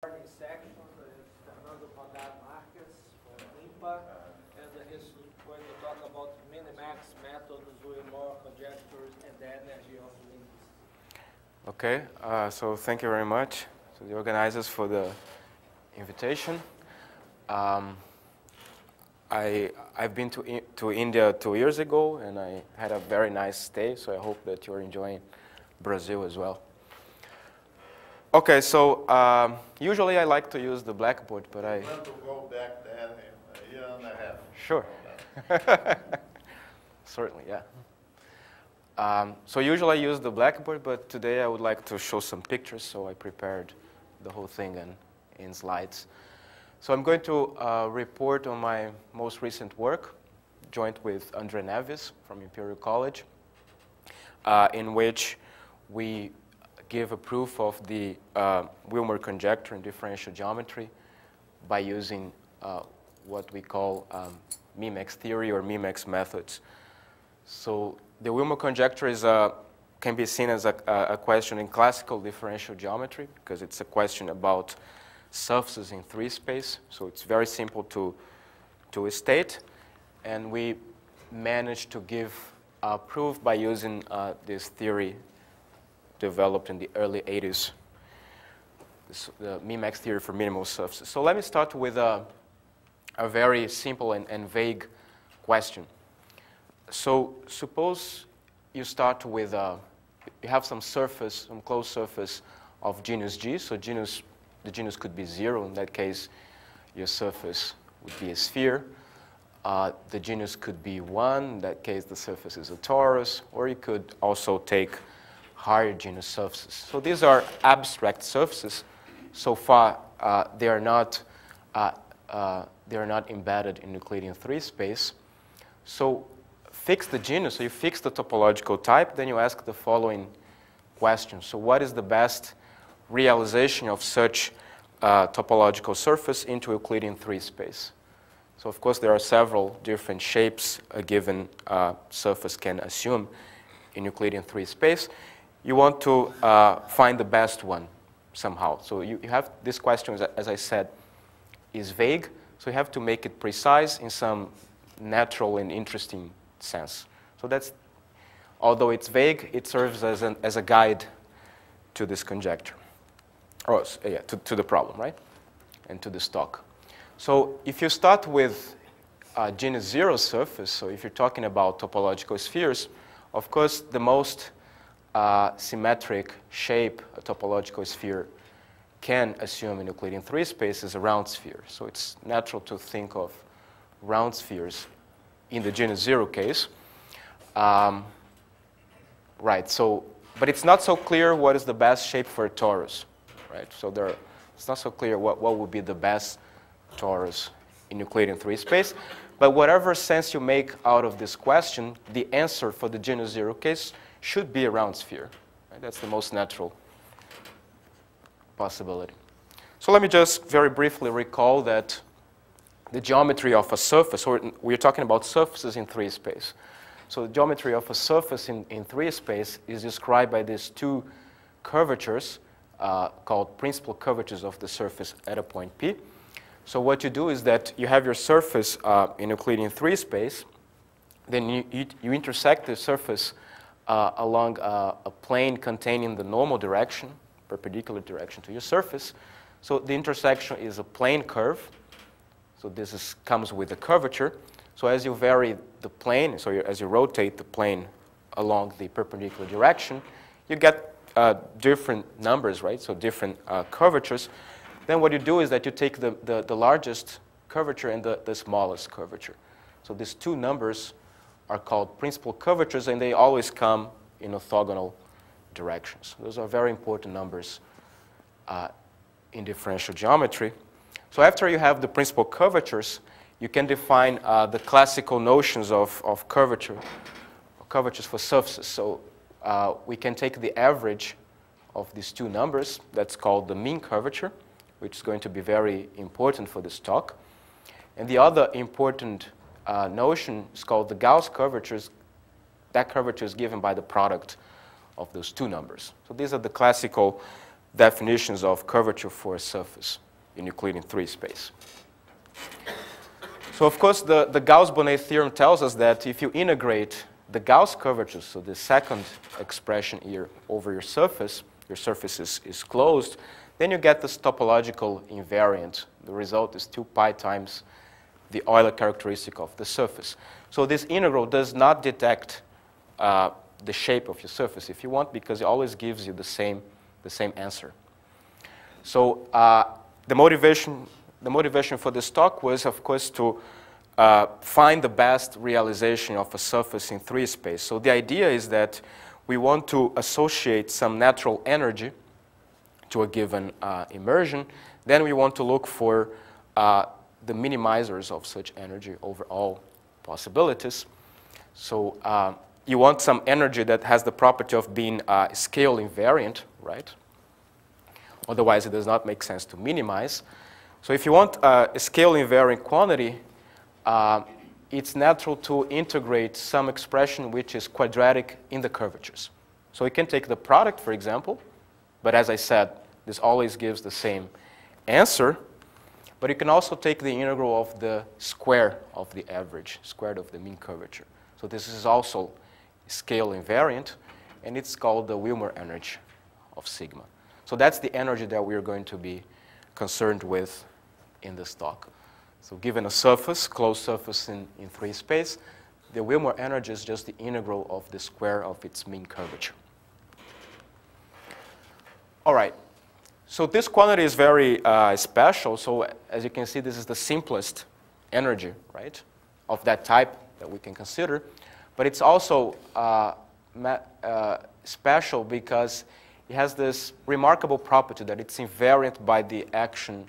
Fernando Marques from IMPA, and talk about minimax methods with more conjectures and the energy of links. Okay, uh, so thank you very much to the organizers for the invitation. Um, I, I've been to, to India two years ago, and I had a very nice stay, so I hope that you're enjoying Brazil as well. Okay, so um, usually I like to use the blackboard, but I... Uh, sure. Certainly, yeah. Um, so usually I use the blackboard, but today I would like to show some pictures, so I prepared the whole thing in, in slides. So I'm going to uh, report on my most recent work, joint with Andre Neves from Imperial College, uh, in which we give a proof of the uh, Wilmer conjecture in differential geometry by using uh, what we call um, Mimex theory or Mimex methods. So the Wilmer conjecture is a, uh, can be seen as a, a question in classical differential geometry because it's a question about surfaces in three space. So it's very simple to, to state. And we managed to give a proof by using uh, this theory developed in the early 80s, the Mimax theory for minimal surfaces. So let me start with a, a very simple and, and vague question. So suppose you start with, a, uh, you have some surface, some closed surface of genus G. So genus, the genus could be zero. In that case, your surface would be a sphere. Uh, the genus could be one. In that case, the surface is a torus. Or you could also take higher genus surfaces. So these are abstract surfaces. So far, uh, they are not uh, uh they are not embedded in Euclidean 3 space. So fix the genus, so you fix the topological type, then you ask the following question. So what is the best realization of such uh, topological surface into Euclidean 3 space? So of course there are several different shapes a given uh, surface can assume in Euclidean 3 space you want to uh, find the best one somehow. So you, you have this question, as I said, is vague, so you have to make it precise in some natural and interesting sense. So that's, although it's vague, it serves as, an, as a guide to this conjecture, or oh, yeah, to, to the problem, right? And to the stock. So if you start with a uh, genus zero surface, so if you're talking about topological spheres, of course, the most uh, symmetric shape a topological sphere can assume in Euclidean 3 space is a round sphere. So it's natural to think of round spheres in the genus 0 case. Um, right, so, but it's not so clear what is the best shape for a torus, right? So there, it's not so clear what, what would be the best torus in Euclidean 3 space. But whatever sense you make out of this question, the answer for the genus 0 case should be a round sphere. Right? That's the most natural possibility. So let me just very briefly recall that the geometry of a surface, or we're talking about surfaces in 3 space. So the geometry of a surface in, in 3 space is described by these two curvatures uh, called principal curvatures of the surface at a point P. So what you do is that you have your surface uh, in Euclidean 3 space, then you, you, you intersect the surface uh, along a, uh, a plane containing the normal direction, perpendicular direction to your surface. So the intersection is a plane curve. So this is, comes with a curvature. So as you vary the plane, so you, as you rotate the plane along the perpendicular direction, you get uh, different numbers, right? So different uh, curvatures. Then what you do is that you take the, the, the largest curvature and the, the smallest curvature. So these two numbers are called principal curvatures, and they always come in orthogonal directions. Those are very important numbers uh, in differential geometry. So after you have the principal curvatures, you can define uh, the classical notions of, of curvature, curvatures for surfaces. So uh, we can take the average of these two numbers, that's called the mean curvature, which is going to be very important for this talk. And the other important uh, notion is called the Gauss curvatures. That curvature is given by the product of those two numbers. So these are the classical definitions of curvature for a surface in Euclidean 3 space. So of course, the, the Gauss-Bonnet theorem tells us that if you integrate the Gauss curvatures, so the second expression here over your surface, your surface is, is closed, then you get this topological invariant. The result is 2 pi times the Euler characteristic of the surface. So this integral does not detect uh, the shape of your surface, if you want, because it always gives you the same, the same answer. So uh, the, motivation, the motivation for this talk was, of course, to uh, find the best realization of a surface in 3 space. So the idea is that we want to associate some natural energy to a given uh, immersion. Then we want to look for uh, the minimizers of such energy over all possibilities. So uh, you want some energy that has the property of being uh, scale invariant, right? Otherwise, it does not make sense to minimize. So if you want uh, a scale invariant quantity, it's natural to integrate some expression which is quadratic in the curvatures. So you can take the product, for example, but as I said, this always gives the same answer. But you can also take the integral of the square of the average, squared of the mean curvature. So this is also scale invariant, and it's called the Wilmer energy of sigma. So that's the energy that we're going to be concerned with in this talk. So given a surface, closed surface in, in three space, the Wilmer energy is just the integral of the square of its mean curvature. All right, so this quantity is very uh, special. So as you can see, this is the simplest energy, right, of that type that we can consider. But it's also uh, uh, special because it has this remarkable property that it's invariant by the action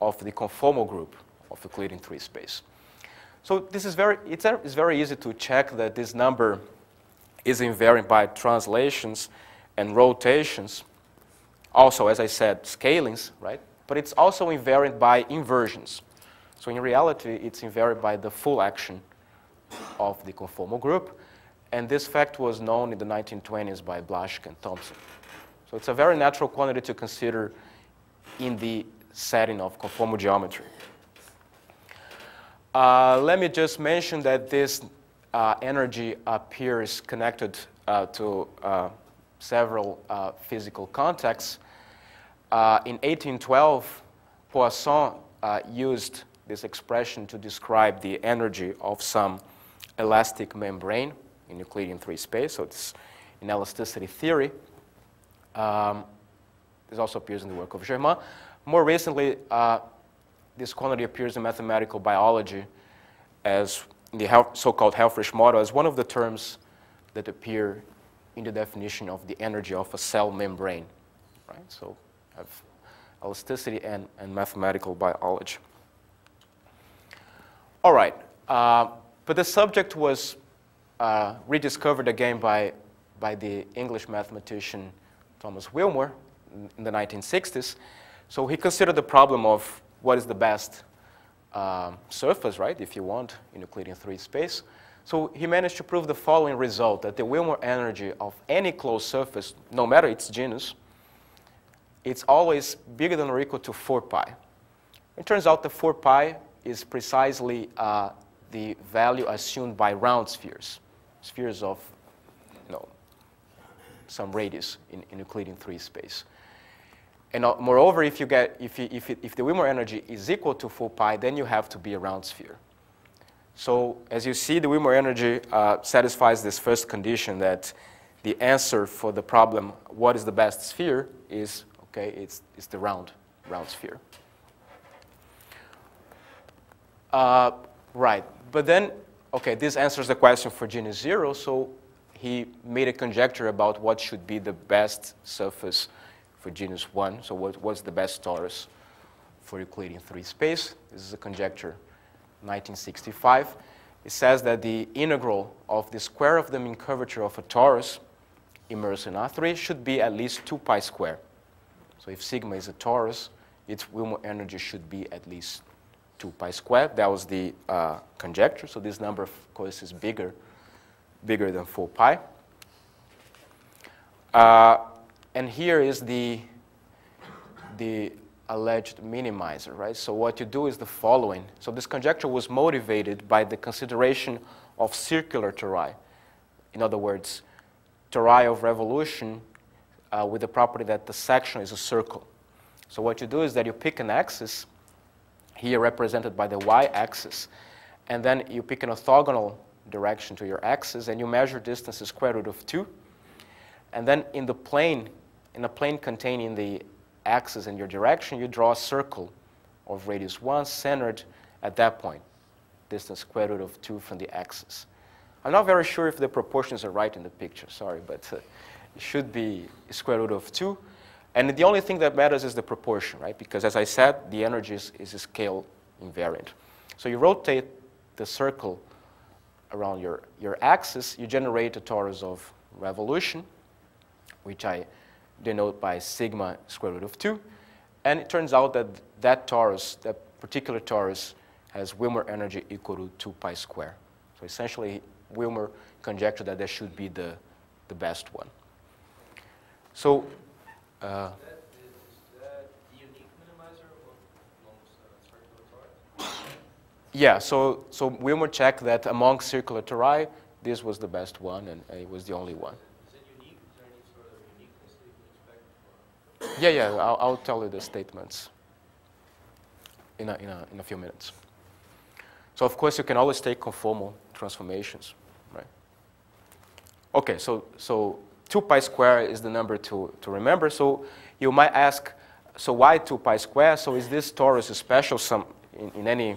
of the conformal group of Euclidean 3 space. So this is very, it's, a, it's very easy to check that this number is invariant by translations and rotations also, as I said, scalings, right? But it's also invariant by inversions. So in reality, it's invariant by the full action of the conformal group. And this fact was known in the 1920s by Blaschke and Thompson. So it's a very natural quantity to consider in the setting of conformal geometry. Uh, let me just mention that this uh, energy appears connected uh, to uh, several uh, physical contexts. Uh, in 1812, Poisson uh, used this expression to describe the energy of some elastic membrane in Euclidean 3 space, so it's in elasticity theory. Um, this also appears in the work of Germain. More recently, uh, this quantity appears in mathematical biology as the so-called Helfrich model as one of the terms that appear in the definition of the energy of a cell membrane. Right? So I have elasticity and, and mathematical biology. All right, uh, but the subject was uh, rediscovered again by, by the English mathematician Thomas Wilmer in the 1960s. So he considered the problem of what is the best uh, surface, right, if you want, in Euclidean 3 space. So he managed to prove the following result, that the Wilmer energy of any closed surface, no matter its genus, it's always bigger than or equal to 4 pi. It turns out that 4 pi is precisely uh, the value assumed by round spheres, spheres of you know, some radius in, in Euclidean 3 space. And uh, moreover, if, you get, if, you, if, it, if the Wilmer energy is equal to 4 pi, then you have to be a round sphere. So as you see, the Wilmer energy uh, satisfies this first condition that the answer for the problem, what is the best sphere, is, okay, it's, it's the round, round sphere. Uh, right, but then, okay, this answers the question for genus zero, so he made a conjecture about what should be the best surface for genus one, so what, what's the best torus for Euclidean three space. This is a conjecture 1965, it says that the integral of the square of the mean curvature of a torus immersed in R3 should be at least 2 pi square. So if sigma is a torus, its Wilmer energy should be at least 2 pi square. That was the uh, conjecture. So this number, of course, is bigger, bigger than 4 pi. Uh, and here is the, the alleged minimizer, right? So what you do is the following. So this conjecture was motivated by the consideration of circular tori, In other words, tori of revolution uh, with the property that the section is a circle. So what you do is that you pick an axis, here represented by the y-axis, and then you pick an orthogonal direction to your axis, and you measure distance square root of 2. And then in the plane, in a plane containing the axis and your direction, you draw a circle of radius 1 centered at that point, distance square root of 2 from the axis. I'm not very sure if the proportions are right in the picture, sorry, but uh, it should be square root of 2. And the only thing that matters is the proportion, right? Because as I said, the energy is, is scale invariant. So you rotate the circle around your, your axis, you generate a torus of revolution, which I denote by sigma square root of 2. And it turns out that that torus, that particular torus, has Wilmer energy equal to 2 pi square. So essentially, Wilmer conjectured that that should be the, the best one. So uh, uh Yeah, so, so Wilmer checked that among circular tori, this was the best one, and, and it was the only one. Yeah, yeah, I'll, I'll, tell you the statements in a, in, a, in a few minutes. So of course, you can always take conformal transformations, right? Okay, so, so 2 pi square is the number to, to remember. So you might ask, so why 2 pi square? So is this torus a special sum in, in any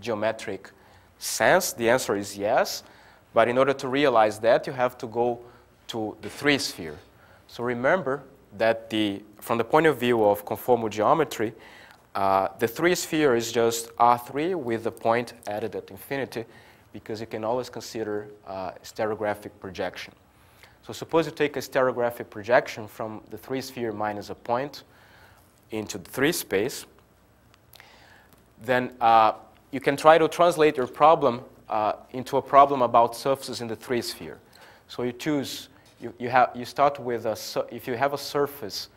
geometric sense? The answer is yes. But in order to realize that, you have to go to the three sphere. So remember that the, from the point of view of conformal geometry, uh, the three sphere is just R3 with the point added at infinity because you can always consider uh, stereographic projection. So suppose you take a stereographic projection from the three sphere minus a point into the three space, then uh, you can try to translate your problem uh, into a problem about surfaces in the three sphere. So you choose you, you, have, you start with a, if you have a surface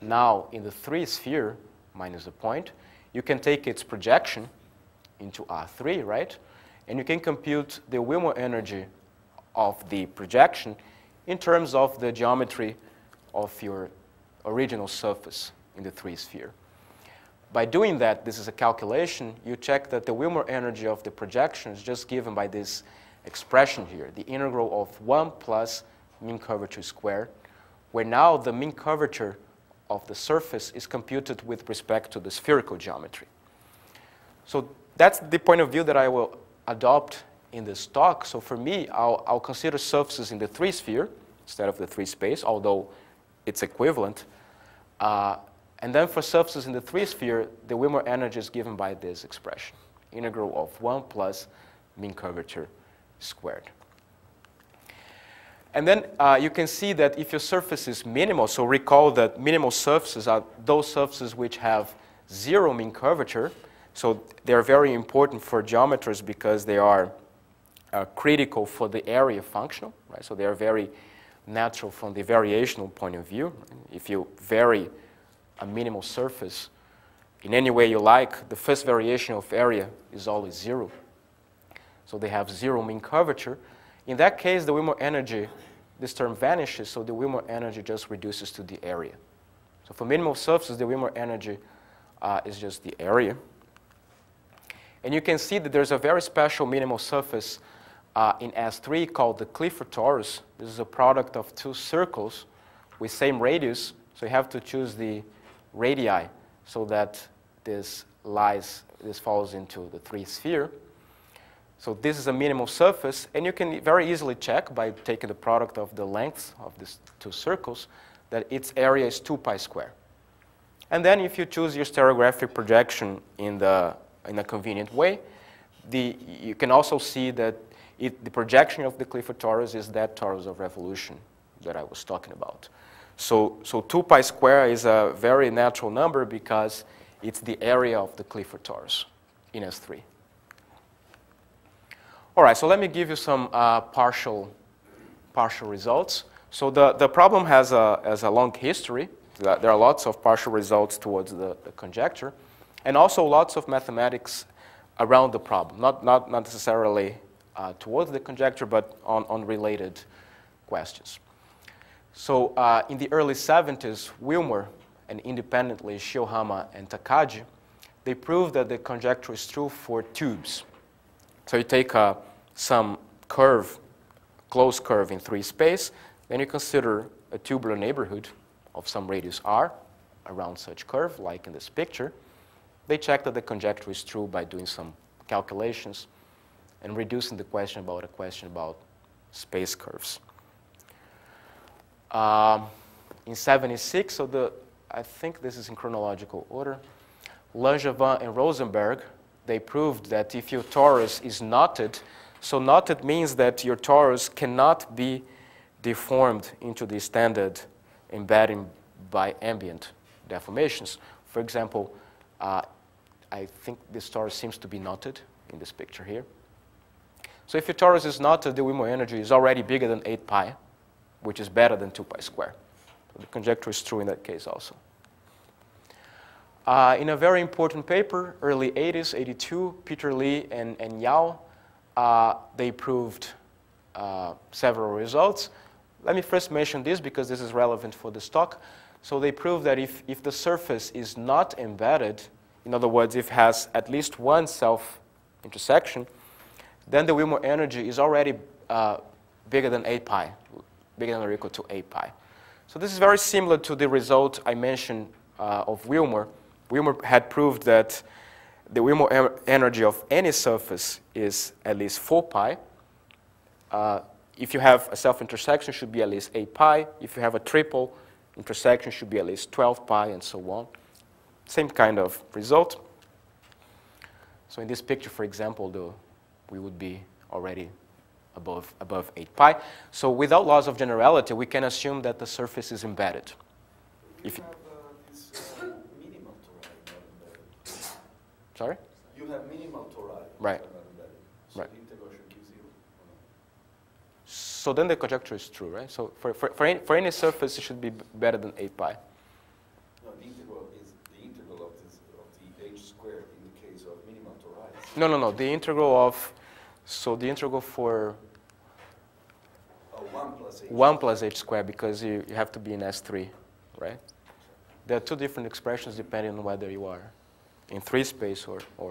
now in the three sphere minus a point, you can take its projection into R3, right? And you can compute the Wilmer energy of the projection in terms of the geometry of your original surface in the three sphere. By doing that, this is a calculation, you check that the Wilmer energy of the projection is just given by this expression here, the integral of 1 plus mean curvature squared, where now the mean curvature of the surface is computed with respect to the spherical geometry. So that's the point of view that I will adopt in this talk. So for me, I'll, I'll consider surfaces in the three sphere instead of the three space, although it's equivalent. Uh, and then for surfaces in the three sphere, the Wilmer energy is given by this expression, integral of 1 plus mean curvature squared. And then uh, you can see that if your surface is minimal, so recall that minimal surfaces are those surfaces which have zero mean curvature. So they're very important for geometers because they are uh, critical for the area functional, right? So they are very natural from the variational point of view. If you vary a minimal surface in any way you like, the first variation of area is always zero. So they have zero mean curvature. In that case, the Wilmer energy, this term vanishes, so the Wilmer energy just reduces to the area. So for minimal surfaces, the Wilmer energy uh, is just the area. And you can see that there's a very special minimal surface uh, in S3 called the Clifford torus. This is a product of two circles with same radius, so you have to choose the radii so that this lies, this falls into the three sphere. So this is a minimal surface, and you can very easily check by taking the product of the lengths of these two circles that its area is 2 pi square. And then if you choose your stereographic projection in, the, in a convenient way, the, you can also see that it, the projection of the Clifford torus is that torus of revolution that I was talking about. So, so 2 pi square is a very natural number because it's the area of the Clifford torus in S3. All right, so let me give you some uh, partial, partial results. So the, the problem has a, has a long history. There are lots of partial results towards the, the conjecture, and also lots of mathematics around the problem, not, not, not necessarily uh, towards the conjecture, but on, on related questions. So uh, in the early 70s, Wilmer and independently Shiohama and Takagi, they proved that the conjecture is true for tubes. So you take uh, some curve, closed curve in three space, then you consider a tubular neighborhood of some radius r around such curve, like in this picture. They check that the conjecture is true by doing some calculations and reducing the question about a question about space curves. Um, in 76, so the, I think this is in chronological order, Langevin and Rosenberg they proved that if your torus is knotted, so knotted means that your torus cannot be deformed into the standard embedding by ambient deformations. For example, uh, I think this torus seems to be knotted in this picture here. So if your torus is knotted, the Wimo energy is already bigger than 8 pi, which is better than 2 pi squared. So the conjecture is true in that case also. Uh, in a very important paper, early 80s, 82, Peter Lee and, and Yao, uh, they proved uh, several results. Let me first mention this because this is relevant for this talk. So they proved that if, if the surface is not embedded, in other words, if it has at least one self-intersection, then the Wilmer energy is already uh, bigger than 8 pi, bigger than or equal to 8 pi. So this is very similar to the result I mentioned uh, of Wilmer Wilmer had proved that the Wilmer energy of any surface is at least 4 pi. Uh, if you have a self-intersection, should be at least 8 pi. If you have a triple intersection, should be at least 12 pi, and so on. Same kind of result. So in this picture, for example, though, we would be already above, above 8 pi. So without laws of generality, we can assume that the surface is embedded. If you have, uh, this, uh, Sorry? You have minimal Torah. Right. So right. So then the conjecture is true, right? So for, for, for, any, for any surface, it should be better than 8 pi. No, the integral is the integral of, this, of the h squared in the case of minimal Torah. No, no, no. The integral of, so the integral for uh, 1 plus h, 1 plus h squared because you, you have to be in S3, right? There are two different expressions depending on whether you are in 3 space or, or,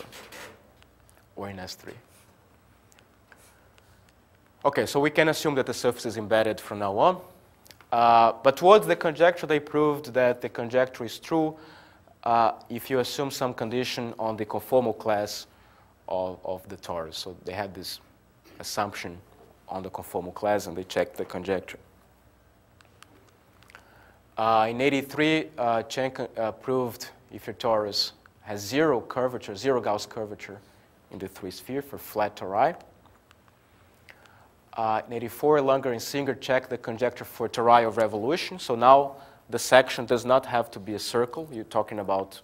or in S3. OK, so we can assume that the surface is embedded from now on. Uh, but towards the conjecture, they proved that the conjecture is true uh, if you assume some condition on the conformal class of, of the torus. So they had this assumption on the conformal class, and they checked the conjecture. Uh, in 83, uh, Chen uh, proved if your torus has zero curvature, zero Gauss curvature in the three sphere for flat tori. Uh, in 84, Langer and Singer checked the conjecture for tori of revolution. So now the section does not have to be a circle. You're talking about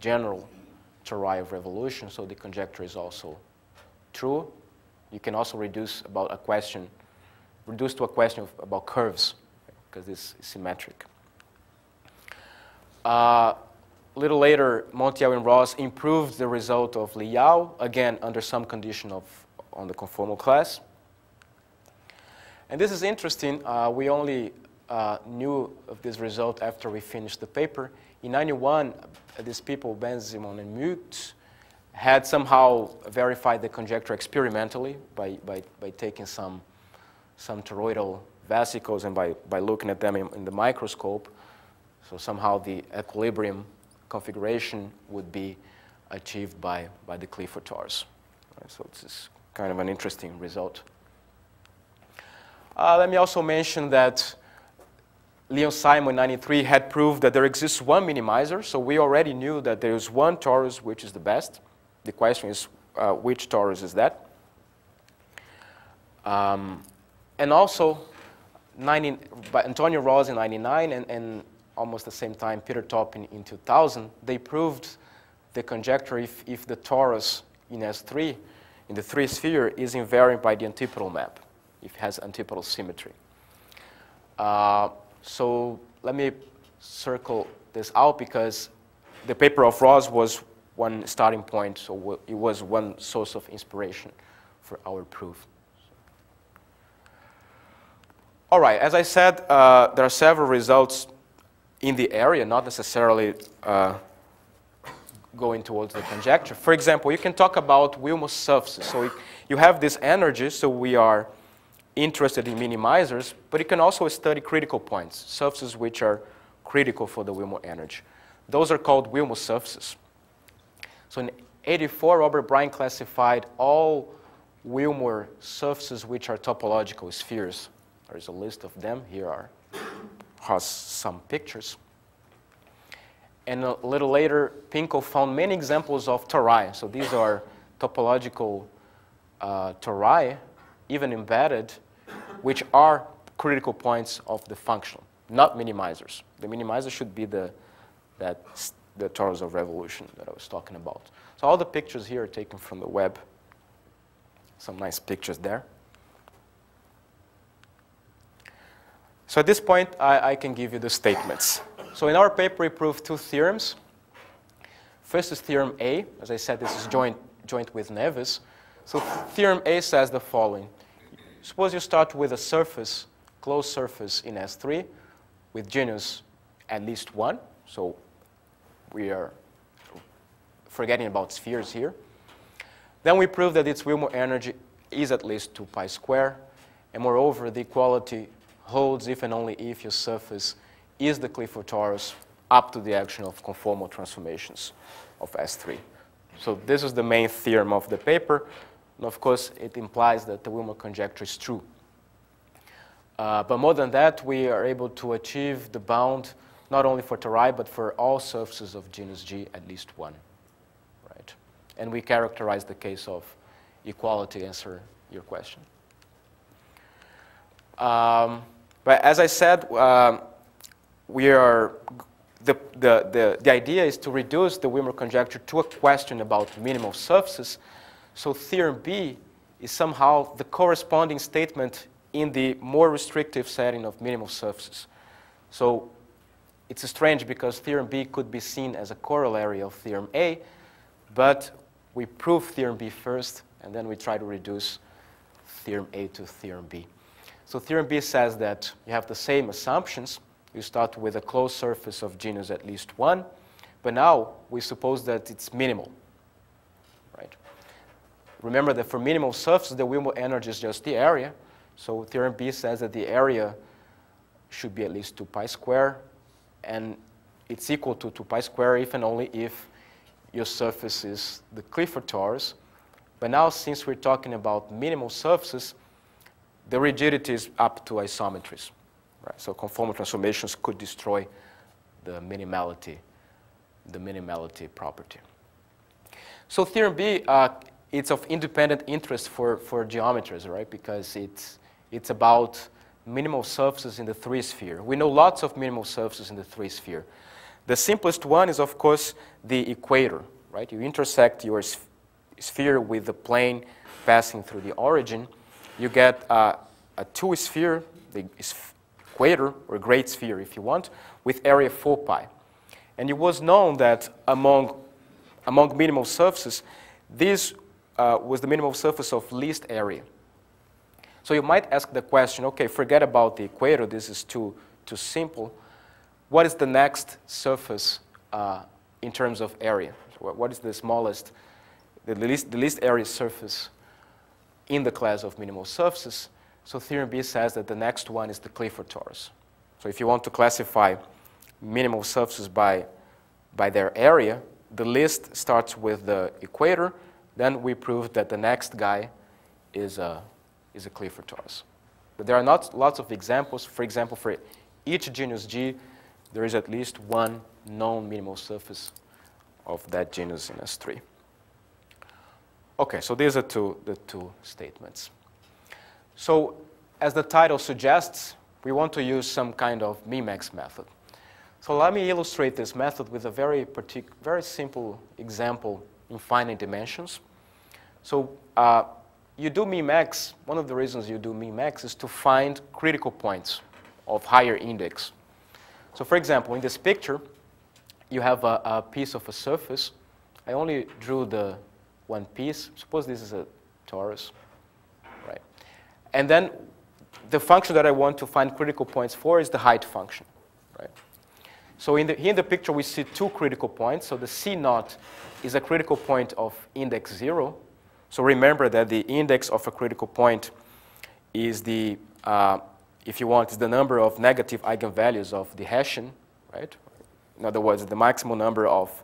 general tori of revolution, so the conjecture is also true. You can also reduce about a question, reduce to a question of, about curves, because this is symmetric. Uh, a little later, Montiel and Ross improved the result of Liao, again under some condition of, on the conformal class. And this is interesting. Uh, we only uh, knew of this result after we finished the paper. In 91, these people, Benzimon and Mute, had somehow verified the conjecture experimentally by, by, by taking some, some toroidal vesicles and by, by looking at them in, in the microscope. So somehow the equilibrium configuration would be achieved by, by the Clifford TARS. Right, so this is kind of an interesting result. Uh, let me also mention that Leon Simon 93 had proved that there exists one minimizer, so we already knew that there is one torus which is the best. The question is, uh, which torus is that? Um, and also, 90, by Antonio Ross in 99 and, and almost the same time, Peter Toppin in 2000, they proved the conjecture if, if the torus in S3, in the three sphere, is invariant by the antipodal map, if it has antipodal symmetry. Uh, so let me circle this out because the paper of Ross was one starting point, so it was one source of inspiration for our proof. All right, as I said, uh, there are several results in the area, not necessarily uh, going towards the conjecture. For example, you can talk about Wilmot's surfaces. So you have this energy, so we are interested in minimizers, but you can also study critical points, surfaces which are critical for the Wilmot energy. Those are called Wilmot surfaces. So in 84, Robert Bryan classified all Wilmore surfaces which are topological spheres. There is a list of them. Here are has some pictures. And a little later, Pinko found many examples of tori. So these are topological uh, tori, even embedded, which are critical points of the function, not minimizers. The minimizer should be the, that, the torus of revolution that I was talking about. So all the pictures here are taken from the web. Some nice pictures there. So at this point, I, I can give you the statements. So in our paper, we proved two theorems. First is theorem A. As I said, this is joint, joint with Nevis. So theorem A says the following. Suppose you start with a surface, closed surface in S3 with genus at least one. So we are forgetting about spheres here. Then we prove that its Wilmer energy is at least 2 pi square. And moreover, the equality holds if and only if your surface is the Clifford torus up to the action of conformal transformations of S3. So this is the main theorem of the paper. And of course, it implies that the Wilmer conjecture is true. Uh, but more than that, we are able to achieve the bound not only for Torai, but for all surfaces of genus G, at least one. right? And we characterize the case of equality, answer your question. Um, but as I said, um, we are, the, the, the, the idea is to reduce the Wimmer conjecture to a question about minimal surfaces. So theorem B is somehow the corresponding statement in the more restrictive setting of minimal surfaces. So it's strange because theorem B could be seen as a corollary of theorem A, but we prove theorem B first, and then we try to reduce theorem A to theorem B. So theorem B says that you have the same assumptions. You start with a closed surface of genus at least one, but now we suppose that it's minimal. Right? Remember that for minimal surfaces, the Wilmot energy is just the area. So theorem B says that the area should be at least 2 pi square, and it's equal to 2 pi square if and only if your surface is the Clifford torus. But now, since we're talking about minimal surfaces, the rigidity is up to isometries. Right? So conformal transformations could destroy the minimality, the minimality property. So theorem B, uh, it's of independent interest for, for geometers, right? Because it's, it's about minimal surfaces in the three sphere. We know lots of minimal surfaces in the three sphere. The simplest one is, of course, the equator, right? You intersect your sphere with the plane passing through the origin, you get a, a two sphere, the equator or great sphere if you want, with area 4 pi. And it was known that among, among minimal surfaces, this uh, was the minimal surface of least area. So you might ask the question, okay, forget about the equator, this is too, too simple. What is the next surface uh, in terms of area? What is the smallest, the least, the least area surface in the class of minimal surfaces. So theorem B says that the next one is the Clifford torus. So if you want to classify minimal surfaces by, by their area, the list starts with the equator. Then we prove that the next guy is a, is a Clifford torus. But there are not lots of examples. For example, for each genus G, there is at least one known minimal surface of that genus in S3. Okay, so these are two, the two statements. So as the title suggests, we want to use some kind of Mimex method. So let me illustrate this method with a very, very simple example in finite dimensions. So uh, you do Mimex, one of the reasons you do Mimex is to find critical points of higher index. So for example, in this picture, you have a, a piece of a surface. I only drew the one piece. Suppose this is a torus, right? And then the function that I want to find critical points for is the height function, right? So in the, here in the picture, we see two critical points. So the C naught is a critical point of index 0. So remember that the index of a critical point is the, uh, if you want, is the number of negative eigenvalues of the Hessian, right? In other words, the maximum number of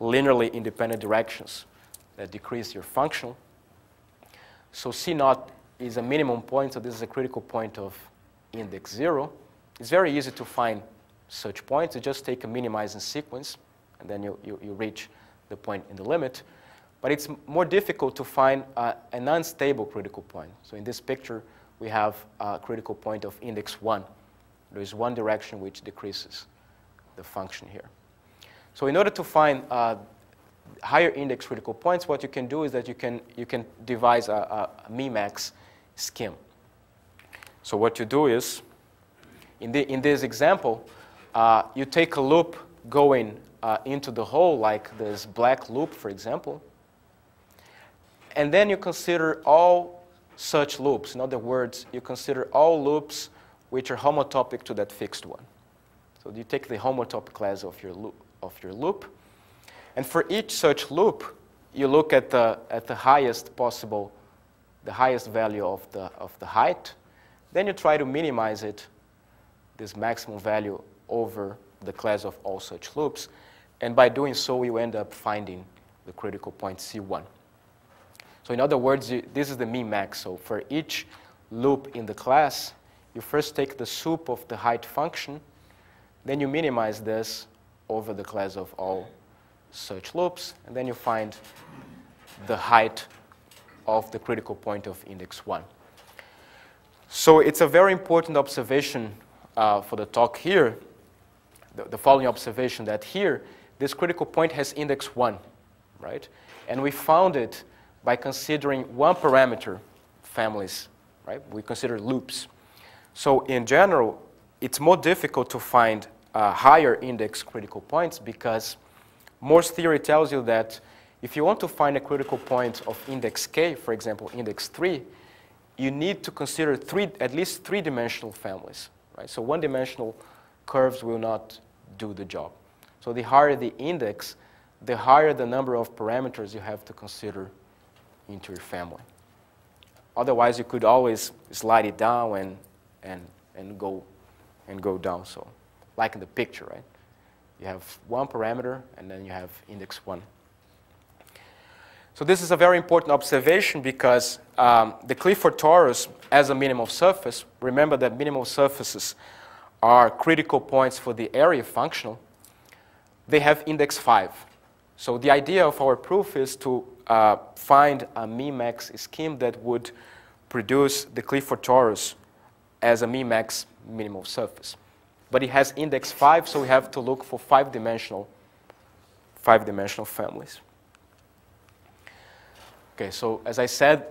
linearly independent directions that decrease your function. So C naught is a minimum point, so this is a critical point of index 0. It's very easy to find such points. You just take a minimizing sequence, and then you, you, you reach the point in the limit. But it's more difficult to find uh, an unstable critical point. So in this picture, we have a critical point of index 1. There is one direction which decreases the function here. So in order to find uh, higher index critical points, what you can do is that you can, you can devise a, a Mimax scheme. So what you do is, in, the, in this example, uh, you take a loop going uh, into the hole, like this black loop, for example, and then you consider all such loops. In other words, you consider all loops which are homotopic to that fixed one. So you take the homotopic class of your loop, of your loop and for each such loop, you look at the, at the highest possible, the highest value of the, of the height. Then you try to minimize it, this maximum value, over the class of all such loops. And by doing so, you end up finding the critical point C1. So in other words, you, this is the mean max. So for each loop in the class, you first take the soup of the height function, then you minimize this over the class of all search loops, and then you find the height of the critical point of index 1. So it's a very important observation uh, for the talk here, the, the following observation that here, this critical point has index 1, right? And we found it by considering one parameter families, right? We consider loops. So in general, it's more difficult to find uh, higher index critical points because Moore's theory tells you that if you want to find a critical point of index k, for example, index 3, you need to consider three, at least three-dimensional families. Right? So one-dimensional curves will not do the job. So the higher the index, the higher the number of parameters you have to consider into your family. Otherwise, you could always slide it down and, and, and, go, and go down. So like in the picture, right? You have one parameter, and then you have index one. So this is a very important observation because um, the Clifford torus as a minimal surface, remember that minimal surfaces are critical points for the area functional, they have index 5. So the idea of our proof is to uh, find a min-max scheme that would produce the Clifford torus as a min-max minimal surface but it has index 5, so we have to look for five-dimensional five-dimensional families. Okay, so as I said,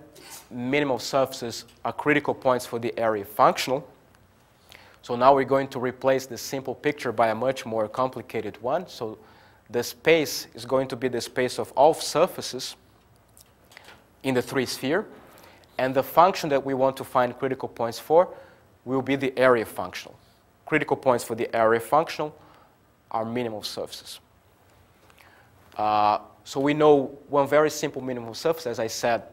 minimal surfaces are critical points for the area functional. So now we're going to replace this simple picture by a much more complicated one. So the space is going to be the space of all surfaces in the three sphere. And the function that we want to find critical points for will be the area functional critical points for the array function are minimal surfaces. Uh, so we know one very simple minimal surface, as I said,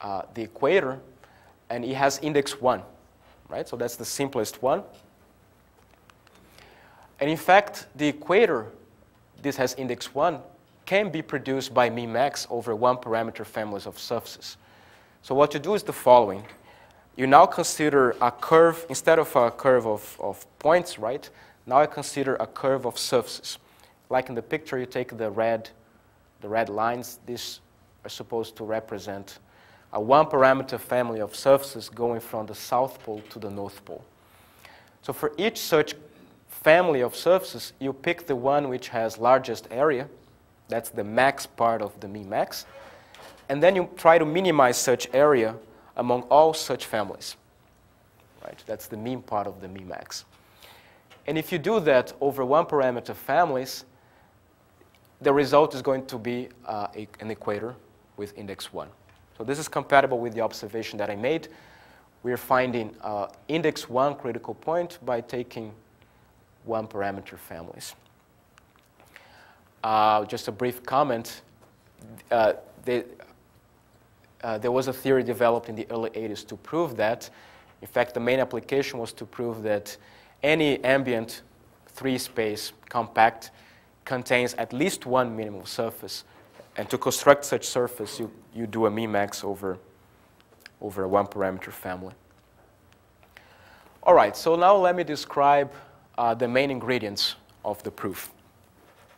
uh, the equator, and it has index 1, right? So that's the simplest one. And in fact, the equator, this has index 1, can be produced by min-max over one parameter families of surfaces. So what you do is the following you now consider a curve, instead of a curve of, of points, right? Now I consider a curve of surfaces. Like in the picture, you take the red, the red lines. These are supposed to represent a one-parameter family of surfaces going from the South Pole to the North Pole. So for each such family of surfaces, you pick the one which has largest area. That's the max part of the min-max. And then you try to minimize such area among all such families. Right? That's the mean part of the mean max. And if you do that over one parameter families, the result is going to be uh, a, an equator with index 1. So this is compatible with the observation that I made. We're finding uh, index 1 critical point by taking one parameter families. Uh, just a brief comment. Uh, the, uh, there was a theory developed in the early 80s to prove that. In fact, the main application was to prove that any ambient three-space compact contains at least one minimum surface. And to construct such surface, you, you do a min-max over, over a one-parameter family. All right, so now let me describe uh, the main ingredients of the proof.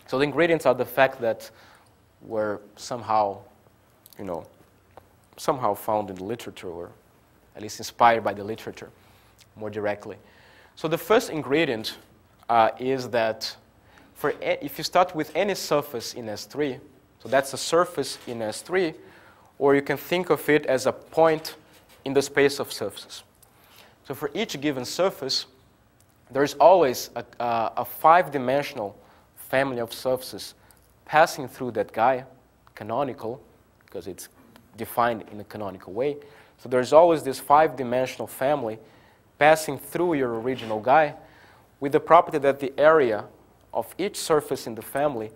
So the ingredients are the fact that we're somehow, you know, somehow found in the literature or at least inspired by the literature more directly. So the first ingredient uh, is that for a, if you start with any surface in S3, so that's a surface in S3, or you can think of it as a point in the space of surfaces. So for each given surface, there is always a, a, a five-dimensional family of surfaces passing through that guy, canonical, because it's defined in a canonical way. So there's always this five-dimensional family passing through your original guy with the property that the area of each surface in the family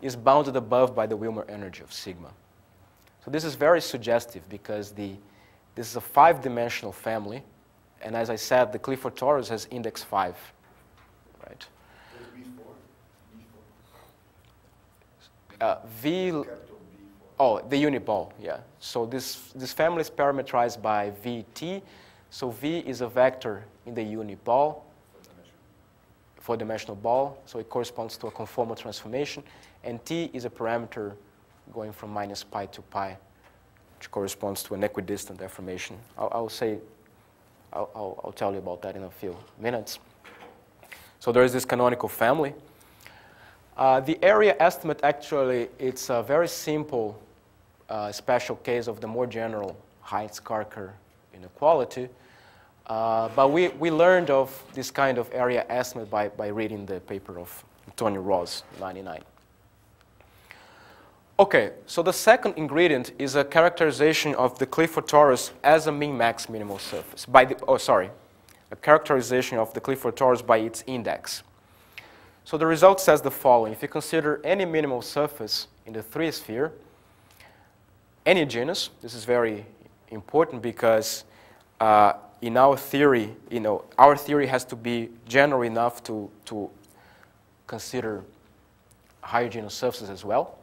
is bounded above by the Wilmer energy of sigma. So this is very suggestive because the, this is a five-dimensional family. And as I said, the Clifford torus has index 5. Right? Uh, v, Oh, the uniball, yeah. So this, this family is parameterized by Vt. So V is a vector in the uniball, four-dimensional ball. So it corresponds to a conformal transformation. And T is a parameter going from minus pi to pi, which corresponds to an equidistant deformation. I'll, I'll say, I'll, I'll, I'll tell you about that in a few minutes. So there is this canonical family. Uh, the area estimate actually, it's a uh, very simple a special case of the more general Heights-Karker inequality. Uh, but we, we learned of this kind of area estimate by, by reading the paper of Tony Ross, 99. Okay, so the second ingredient is a characterization of the Clifford torus as a min-max minimal surface. By the, oh, sorry, a characterization of the Clifford torus by its index. So the result says the following. If you consider any minimal surface in the three sphere, any genus. This is very important because uh, in our theory, you know, our theory has to be general enough to, to consider higher genus surfaces as well.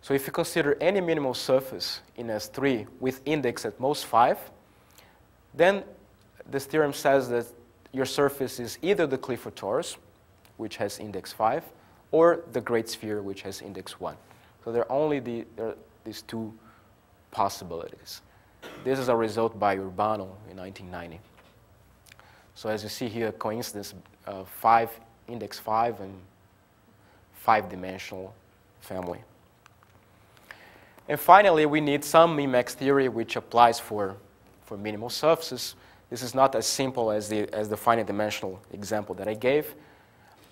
So if you consider any minimal surface in S3 with index at most 5, then this theorem says that your surface is either the Clifford torus, which has index 5, or the great sphere, which has index 1. So there are only the, there are these two possibilities. This is a result by Urbano in 1990. So as you see here, coincidence uh, five, index five and five-dimensional family. And finally, we need some MIMAX theory which applies for, for minimal surfaces. This is not as simple as the, as the finite dimensional example that I gave,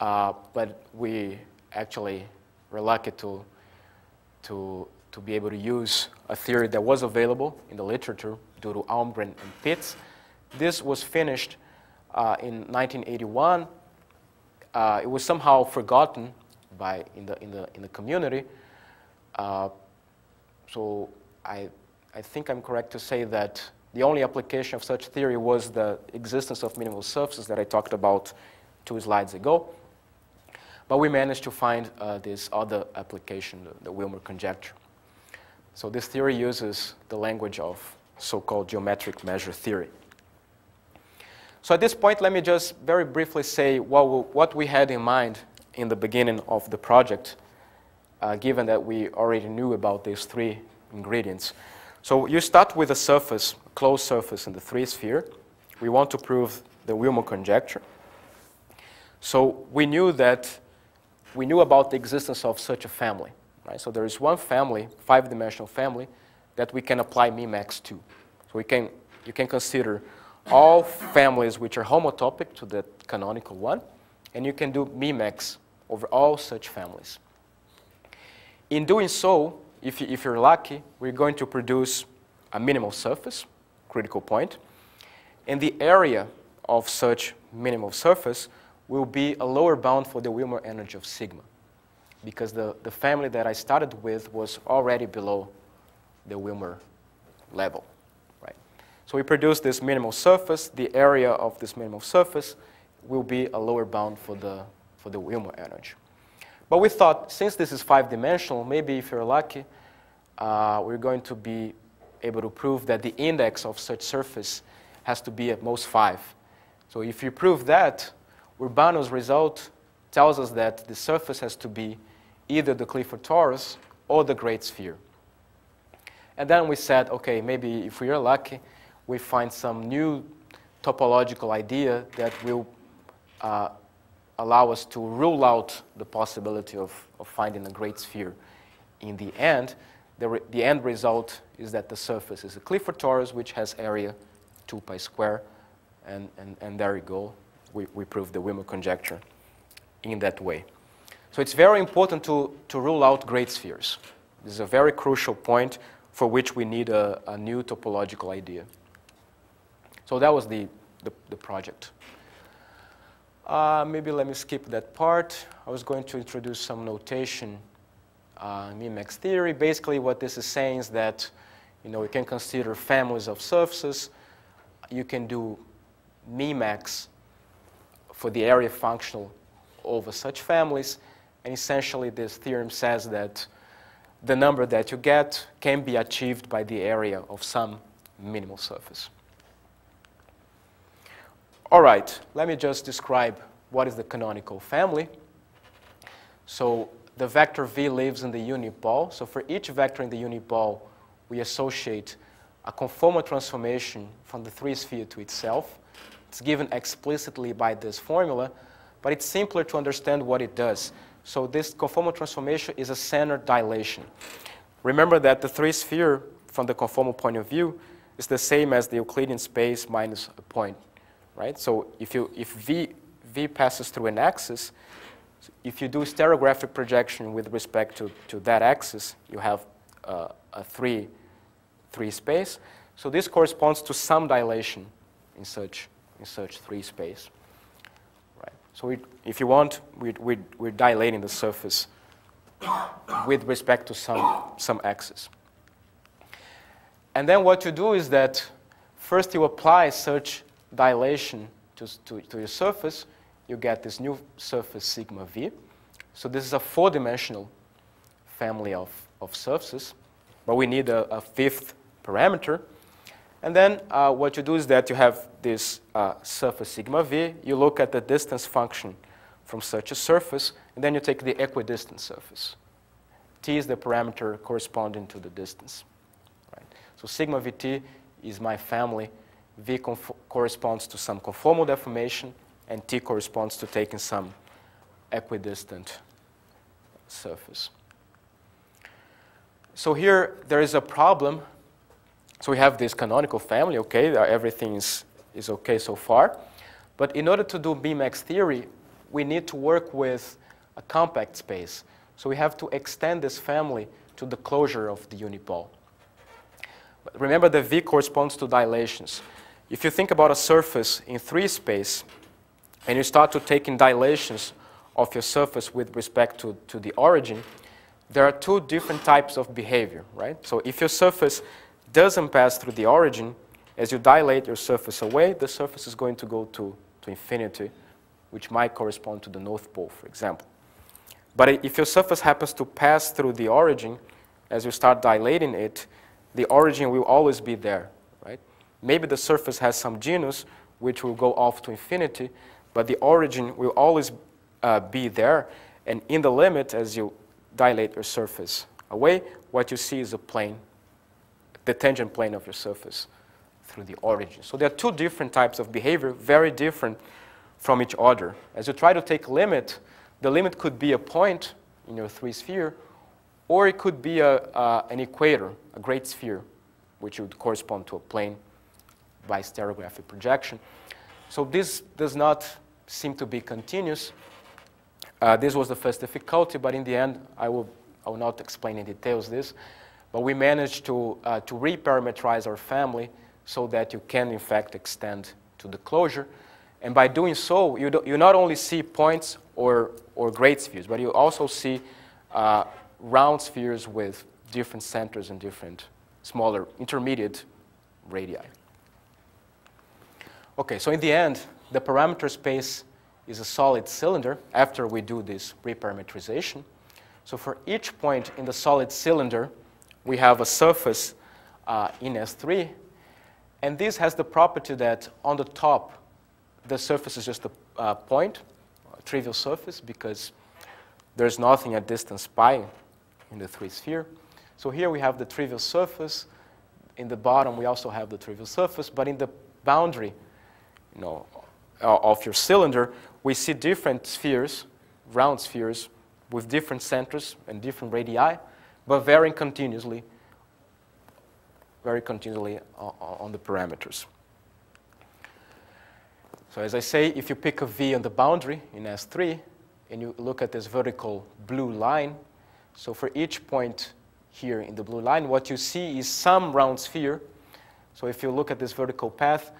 uh, but we actually were lucky to, to to be able to use a theory that was available in the literature due to Almgren and Pitts. This was finished uh, in 1981. Uh, it was somehow forgotten by in the in the in the community. Uh, so I I think I'm correct to say that the only application of such theory was the existence of minimal surfaces that I talked about two slides ago. But we managed to find uh, this other application, the, the Wilmer conjecture. So this theory uses the language of so-called geometric measure theory. So at this point, let me just very briefly say what we had in mind in the beginning of the project, uh, given that we already knew about these three ingredients. So you start with a surface, closed surface in the three sphere. We want to prove the Wilmer conjecture. So we knew that we knew about the existence of such a family. Right? So there is one family, five-dimensional family, that we can apply MIMAX to. So we can, you can consider all families which are homotopic to the canonical one, and you can do MIMAX over all such families. In doing so, if, if you're lucky, we're going to produce a minimal surface, critical point, and the area of such minimal surface will be a lower bound for the Wilmer energy of sigma because the, the family that I started with was already below the Wilmer level. Right? So we produce this minimal surface. The area of this minimal surface will be a lower bound for the, for the Wilmer energy. But we thought, since this is five-dimensional, maybe if you're lucky, uh, we're going to be able to prove that the index of such surface has to be at most 5. So if you prove that, Urbano's result tells us that the surface has to be either the Clifford Torus or the Great Sphere. And then we said, okay, maybe if we are lucky, we find some new topological idea that will uh, allow us to rule out the possibility of, of finding a great sphere. In the end, the, the end result is that the surface is a Clifford torus, which has area 2 pi square. And, and, and there you go. We, we prove the Wimmer conjecture in that way. So it's very important to, to rule out great spheres. This is a very crucial point for which we need a, a new topological idea. So that was the, the, the project. Uh, maybe let me skip that part. I was going to introduce some notation uh, theory. Basically, what this is saying is that you know we can consider families of surfaces. You can do mimax for the area functional over such families, and essentially, this theorem says that the number that you get can be achieved by the area of some minimal surface. All right, let me just describe what is the canonical family. So the vector v lives in the unit ball. So for each vector in the unit ball, we associate a conformal transformation from the three sphere to itself. It's given explicitly by this formula, but it's simpler to understand what it does. So this conformal transformation is a center dilation. Remember that the three sphere from the conformal point of view is the same as the Euclidean space minus a point, right? So if, you, if v, v passes through an axis, if you do stereographic projection with respect to, to that axis, you have uh, a three, three space. So this corresponds to some dilation in such, in such three space. So we, if you want, we, we, we're dilating the surface with respect to some, some axis. And then what you do is that first you apply such dilation to, to, to your surface. You get this new surface sigma v. So this is a four-dimensional family of, of surfaces. But we need a, a fifth parameter. And then uh, what you do is that you have this uh, surface sigma v. You look at the distance function from such a surface, and then you take the equidistant surface. T is the parameter corresponding to the distance. Right? So sigma vt is my family. V corresponds to some conformal deformation, and T corresponds to taking some equidistant surface. So here there is a problem so we have this canonical family, okay, everything is, is okay so far. But in order to do BMAX theory, we need to work with a compact space. So we have to extend this family to the closure of the unipole. But remember that V corresponds to dilations. If you think about a surface in three space, and you start to take in dilations of your surface with respect to, to the origin, there are two different types of behavior, right? So if your surface doesn't pass through the origin, as you dilate your surface away, the surface is going to go to, to infinity, which might correspond to the North Pole, for example. But if your surface happens to pass through the origin, as you start dilating it, the origin will always be there, right? Maybe the surface has some genus which will go off to infinity, but the origin will always uh, be there. And in the limit, as you dilate your surface away, what you see is a plane the tangent plane of your surface through the origin. So there are two different types of behavior, very different from each other. As you try to take limit, the limit could be a point in your three sphere, or it could be a, uh, an equator, a great sphere, which would correspond to a plane by stereographic projection. So this does not seem to be continuous. Uh, this was the first difficulty, but in the end, I will, I will not explain in details this. But we managed to, uh, to reparameterize our family so that you can, in fact, extend to the closure. And by doing so, you, do, you not only see points or, or great spheres, but you also see uh, round spheres with different centers and different smaller intermediate radii. Okay, so in the end, the parameter space is a solid cylinder after we do this reparameterization. So for each point in the solid cylinder, we have a surface uh, in S3. And this has the property that on the top, the surface is just a uh, point, a trivial surface, because there's nothing at distance pi in the three sphere. So here we have the trivial surface. In the bottom, we also have the trivial surface. But in the boundary you know, of your cylinder, we see different spheres, round spheres, with different centers and different radii but varying continuously, very continuously on the parameters. So as I say, if you pick a V on the boundary in S3, and you look at this vertical blue line, so for each point here in the blue line, what you see is some round sphere. So if you look at this vertical path,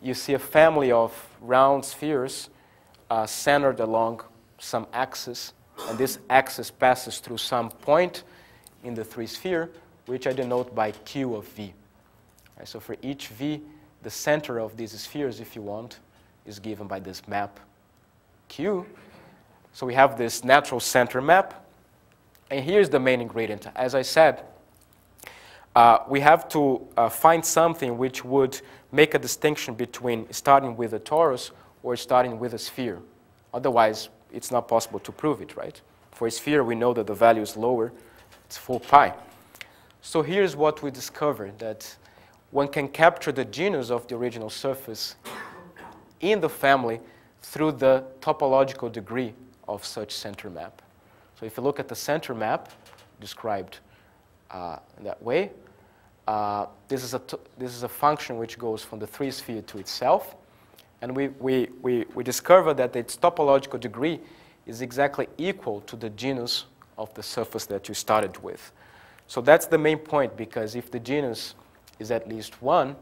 you see a family of round spheres uh, centered along some axis, and this axis passes through some point, in the three sphere, which I denote by Q of V. Right, so for each V, the center of these spheres, if you want, is given by this map Q. So we have this natural center map. And here's the main ingredient. As I said, uh, we have to uh, find something which would make a distinction between starting with a torus or starting with a sphere. Otherwise, it's not possible to prove it, right? For a sphere, we know that the value is lower it's 4 pi. So here's what we discovered, that one can capture the genus of the original surface in the family through the topological degree of such center map. So if you look at the center map described uh, that way, uh, this, is a this is a function which goes from the three sphere to itself. And we, we, we, we discover that its topological degree is exactly equal to the genus of the surface that you started with. So that's the main point because if the genus is at least one,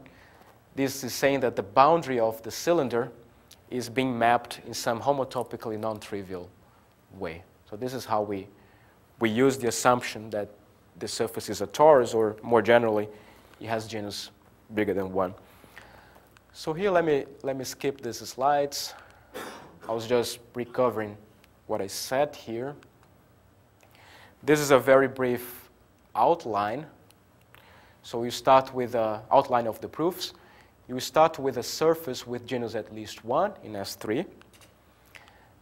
this is saying that the boundary of the cylinder is being mapped in some homotopically non-trivial way. So this is how we, we use the assumption that the surface is a torus, or more generally, it has genus bigger than one. So here, let me, let me skip these slides. I was just recovering what I said here. This is a very brief outline. So you start with an outline of the proofs. You start with a surface with genus at least one in S3.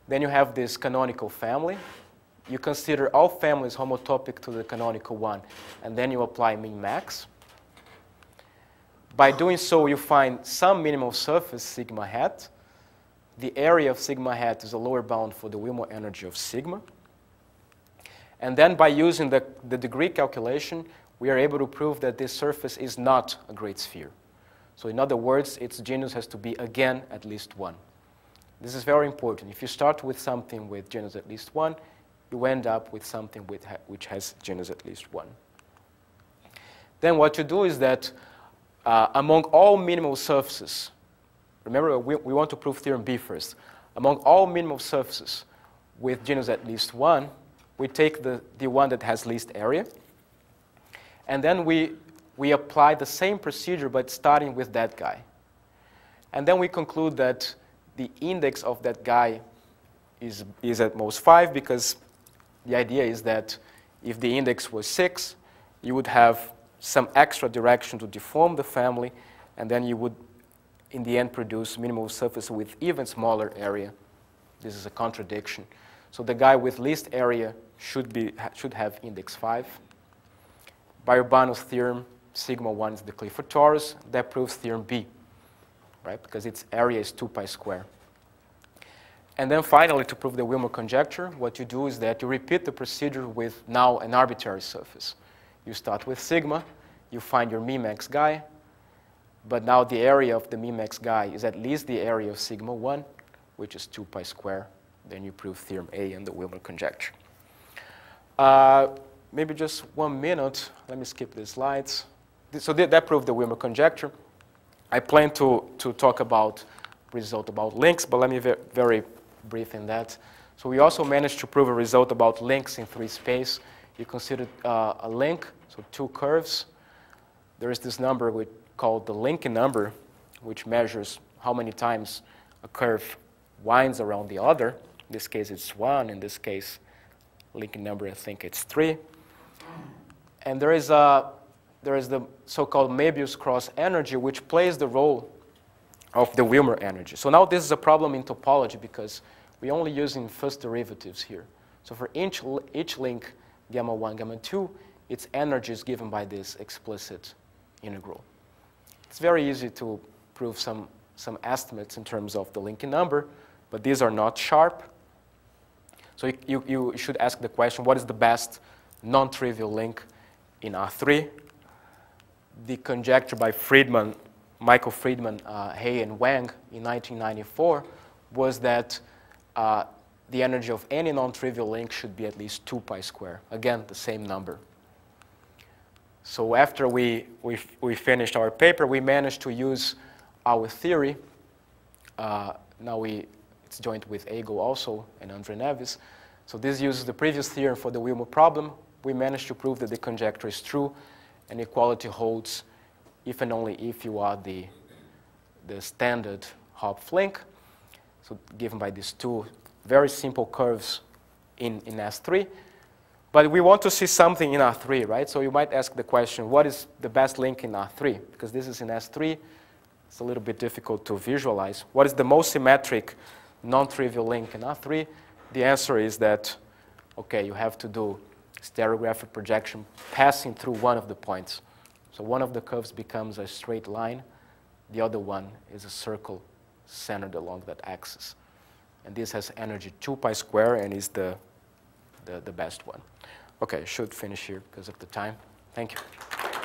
Then you have this canonical family. You consider all families homotopic to the canonical one, and then you apply min-max. By doing so, you find some minimal surface, sigma hat. The area of sigma hat is a lower bound for the Wilmer energy of sigma. And then by using the, the degree calculation, we are able to prove that this surface is not a great sphere. So in other words, its genus has to be, again, at least 1. This is very important. If you start with something with genus at least 1, you end up with something with ha which has genus at least 1. Then what you do is that uh, among all minimal surfaces, remember we, we want to prove theorem B first, among all minimal surfaces with genus at least 1, we take the, the one that has least area, and then we, we apply the same procedure but starting with that guy. And then we conclude that the index of that guy is, is at most 5 because the idea is that if the index was 6, you would have some extra direction to deform the family, and then you would, in the end, produce minimal surface with even smaller area. This is a contradiction. So the guy with least area should, be, should have index 5. By Urbanos' theorem, sigma 1 is the Clifford torus. That proves theorem B, right? Because its area is 2 pi square. And then finally, to prove the Wilmer conjecture, what you do is that you repeat the procedure with now an arbitrary surface. You start with sigma, you find your Mimax guy, but now the area of the Mimax guy is at least the area of sigma 1, which is 2 pi square then you prove theorem A and the Wilmer conjecture. Uh, maybe just one minute. Let me skip the slides. So that proved the Wilmer conjecture. I plan to, to talk about result about links, but let me be very brief in that. So we also managed to prove a result about links in three space. You consider uh, a link, so two curves. There is this number we call the link number, which measures how many times a curve winds around the other. In this case, it's 1. In this case, linking number, I think it's 3. And there is, a, there is the so-called Möbius cross energy, which plays the role of the Wilmer energy. So now this is a problem in topology because we're only using first derivatives here. So for each, each link, gamma 1, gamma 2, its energy is given by this explicit integral. It's very easy to prove some, some estimates in terms of the linking number, but these are not sharp. So you, you should ask the question, what is the best non-trivial link in R3? The conjecture by Friedman, Michael Friedman, uh, Hay, and Wang in 1994 was that uh, the energy of any non-trivial link should be at least 2 pi square. Again, the same number. So after we, we, we finished our paper, we managed to use our theory. Uh, now we it's joint with Ago also and Andre Neves. So this uses the previous theorem for the Wilmer problem. We managed to prove that the conjecture is true and equality holds if and only if you are the, the standard hop link, So given by these two very simple curves in, in S3. But we want to see something in R3, right? So you might ask the question, what is the best link in R3? Because this is in S3, it's a little bit difficult to visualize. What is the most symmetric non-trivial link in R3, the answer is that, okay, you have to do stereographic projection passing through one of the points. So one of the curves becomes a straight line, the other one is a circle centered along that axis. And this has energy 2 pi square and is the, the, the best one. Okay, should finish here because of the time. Thank you.